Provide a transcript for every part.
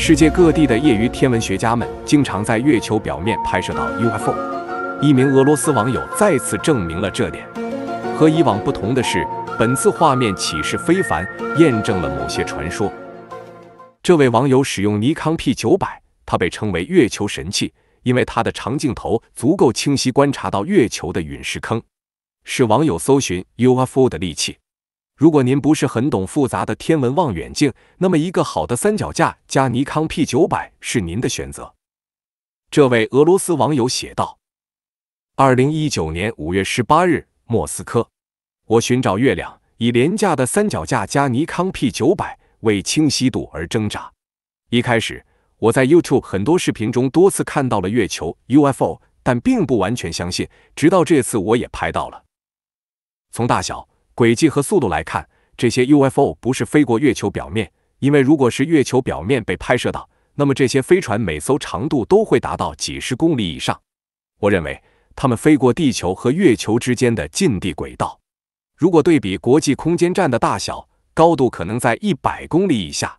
世界各地的业余天文学家们经常在月球表面拍摄到 UFO。一名俄罗斯网友再次证明了这点。和以往不同的是，本次画面启示非凡，验证了某些传说。这位网友使用尼康 P 九百，它被称为月球神器，因为它的长镜头足够清晰观察到月球的陨石坑，是网友搜寻 UFO 的利器。如果您不是很懂复杂的天文望远镜，那么一个好的三脚架加尼康 P 九百是您的选择。这位俄罗斯网友写道：“二零一九年五月十八日，莫斯科，我寻找月亮，以廉价的三脚架加尼康 P 九百为清晰度而挣扎。一开始，我在 YouTube 很多视频中多次看到了月球 UFO，但并不完全相信。直到这次，我也拍到了，从大小。”轨迹和速度来看，这些 UFO 不是飞过月球表面，因为如果是月球表面被拍摄到，那么这些飞船每艘长度都会达到几十公里以上。我认为它们飞过地球和月球之间的近地轨道，如果对比国际空间站的大小，高度可能在一百公里以下。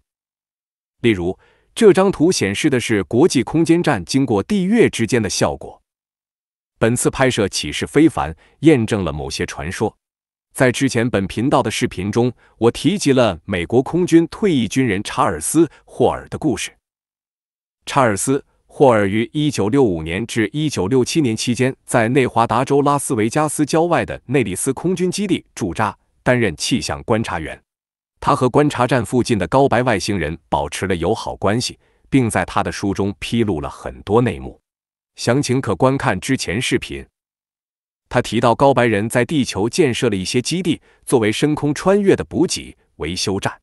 例如，这张图显示的是国际空间站经过地月之间的效果。本次拍摄启示非凡，验证了某些传说。在之前本频道的视频中，我提及了美国空军退役军人查尔斯·霍尔的故事。查尔斯·霍尔于1965年至1967年期间在内华达州拉斯维加斯郊外的内里斯空军基地驻扎，担任气象观察员。他和观察站附近的高白外星人保持了友好关系，并在他的书中披露了很多内幕。详情可观看之前视频。他提到，高白人在地球建设了一些基地，作为深空穿越的补给维修站。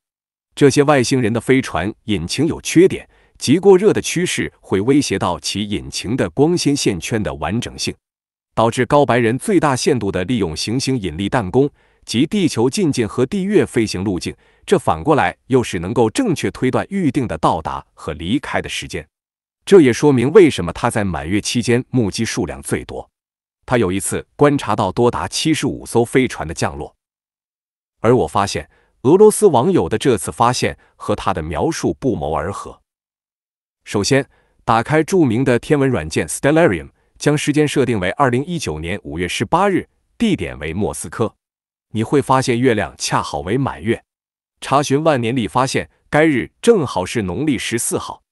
这些外星人的飞船引擎有缺点，极过热的趋势会威胁到其引擎的光纤线圈的完整性，导致高白人最大限度地利用行星引力弹弓及地球近近和地月飞行路径。这反过来又是能够正确推断预定的到达和离开的时间。这也说明为什么他在满月期间目击数量最多。他有一次观察到多达七十五艘飞船的降落，而我发现俄罗斯网友的这次发现和他的描述不谋而合。首先，打开著名的天文软件 Stellarium，将时间设定为二零一九年五月十八日，地点为莫斯科，你会发现月亮恰好为满月。查询万年历，发现该日正好是农历十四号。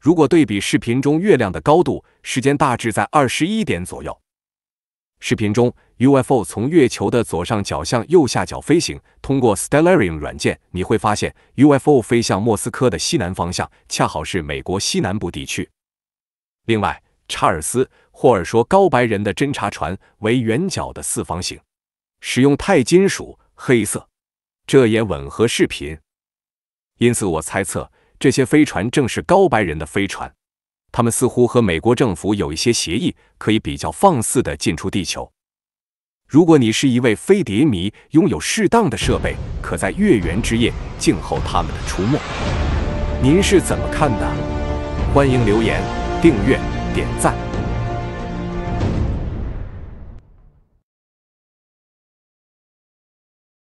如果对比视频中月亮的高度，时间大致在二十一点左右。视频中，UFO 从月球的左上角向右下角飞行。通过 Stellarium 软件，你会发现 UFO 飞向莫斯科的西南方向，恰好是美国西南部地区。另外，查尔斯·霍尔说，高白人的侦察船为圆角的四方形，使用钛金属，黑色，这也吻合视频。因此，我猜测这些飞船正是高白人的飞船。他们似乎和美国政府有一些协议，可以比较放肆地进出地球。如果你是一位飞碟迷，拥有适当的设备，可在月圆之夜静候他们的出没。您是怎么看的？欢迎留言、订阅、点赞。